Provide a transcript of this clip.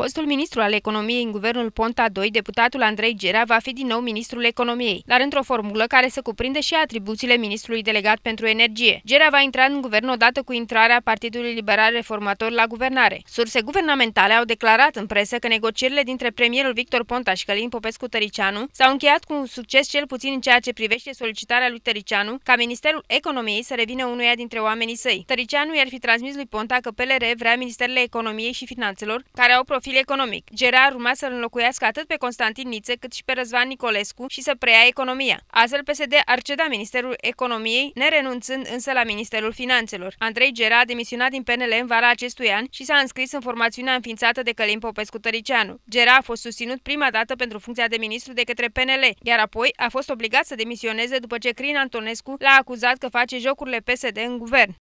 Fostul ministru al economiei în guvernul Ponta 2, deputatul Andrei Gera, va fi din nou ministrul economiei, dar într-o formulă care să cuprinde și atribuțiile ministrului delegat pentru energie. Gera va intra în guvern odată cu intrarea Partidului Liberal Reformator la guvernare. Surse guvernamentale au declarat în presă că negocierile dintre premierul Victor Ponta și Călin Popescu Tăricianu s-au încheiat cu un succes cel puțin în ceea ce privește solicitarea lui Tăricianu ca Ministerul Economiei să revină unuia dintre oamenii săi. Tăricianu i-ar fi transmis lui Ponta că PLR vrea Ministerele Economiei și Finanțelor, care au profitat profil economic. Gerar urma să-l înlocuiască atât pe Constantin Niță cât și pe Răzvan Nicolescu și să preia economia. Astfel, PSD ar ceda Ministerul Economiei, nerenunțând însă la Ministerul Finanțelor. Andrei Gera a demisionat din PNL în vara acestui an și s-a înscris în formațiunea înființată de Călim Popescu Tăricianu. Gera a fost susținut prima dată pentru funcția de ministru de către PNL, iar apoi a fost obligat să demisioneze după ce Crin Antonescu l-a acuzat că face jocurile PSD în guvern.